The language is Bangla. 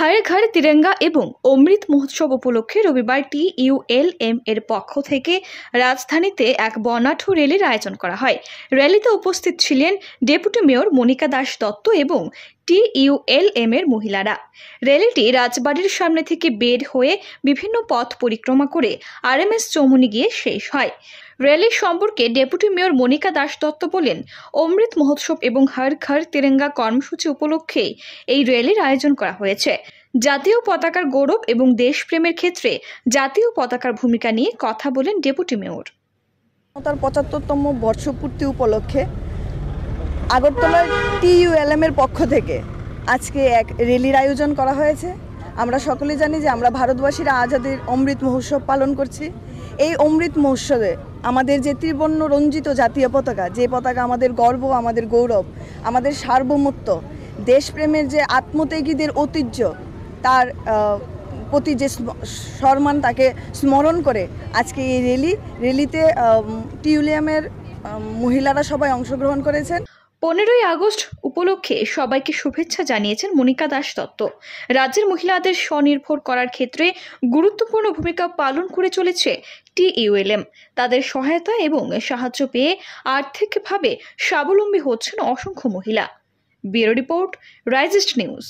হারে ঘরে তিরঙ্গা এবং অমৃত মহোৎসব উপলক্ষে রবিবার টি ইউএলএম এর পক্ষ থেকে রাজধানীতে এক বনাঠু র্যালির আয়োজন করা হয় র্যালিতে উপস্থিত ছিলেন ডেপুটি মেয়র মনিকা দাস দত্ত এবং টিইউএলএম এর মহিলারা রেলটি রাজবাড়ির সামনে থেকে বের হয়ে বিভিন্ন পথ পরিক্রমা করে আরএমএস চৌমুনি গিয়ে শেষ হয় রেলি সম্পর্কে ডেপুটি মেয়র মনিকা দাস দত্ত বলেন অমৃত মহোৎসব এবং হর ঘর তেরেঙ্গা কর্মসূচি উপলক্ষে এই র্যালির আয়োজন করা হয়েছে জাতীয় পতাকার গৌরব এবং দেশপ্রেমের ক্ষেত্রে জাতীয় পতাকার ভূমিকা নিয়ে কথা বলেন ডেপুটি মেয়র তার পঁচাত্তরতম বর্ষপূর্তি উপলক্ষে আগরতলার টিইউএলএম এর পক্ষ থেকে আজকে এক র্যালির আয়োজন করা হয়েছে আমরা সকলে জানি যে আমরা ভারতবাসীরা আজাদের অমৃত মহোৎসব পালন করছি এই অমৃত মহোৎসবে আমাদের যে ত্রিবর্ণ রঞ্জিত জাতীয় পতাকা যে পতাকা আমাদের গর্ব আমাদের গৌরব আমাদের সার্বভৌমত্ব দেশপ্রেমের যে আত্মত্যাগীদের ঐতিহ্য তার প্রতি যে সম্মান তাকে স্মরণ করে আজকে এই র্যালি র্যালিতে টিউলিয়ামের মহিলারা সবাই অংশগ্রহণ করেছেন পনেরোই আগস্ট উপলক্ষে সবাইকে শুভেচ্ছা জানিয়েছেন মনিকা দাস দত্ত রাজ্যের মহিলাদের স্বনির্ভর করার ক্ষেত্রে গুরুত্বপূর্ণ ভূমিকা পালন করে চলেছে টি ইউএলএম তাদের সহায়তা এবং সাহায্য পেয়ে আর্থিকভাবে স্বাবলম্বী হচ্ছেন অসংখ্য মহিলা ব্যুরো রিপোর্ট রাইজেস্ট নিউজ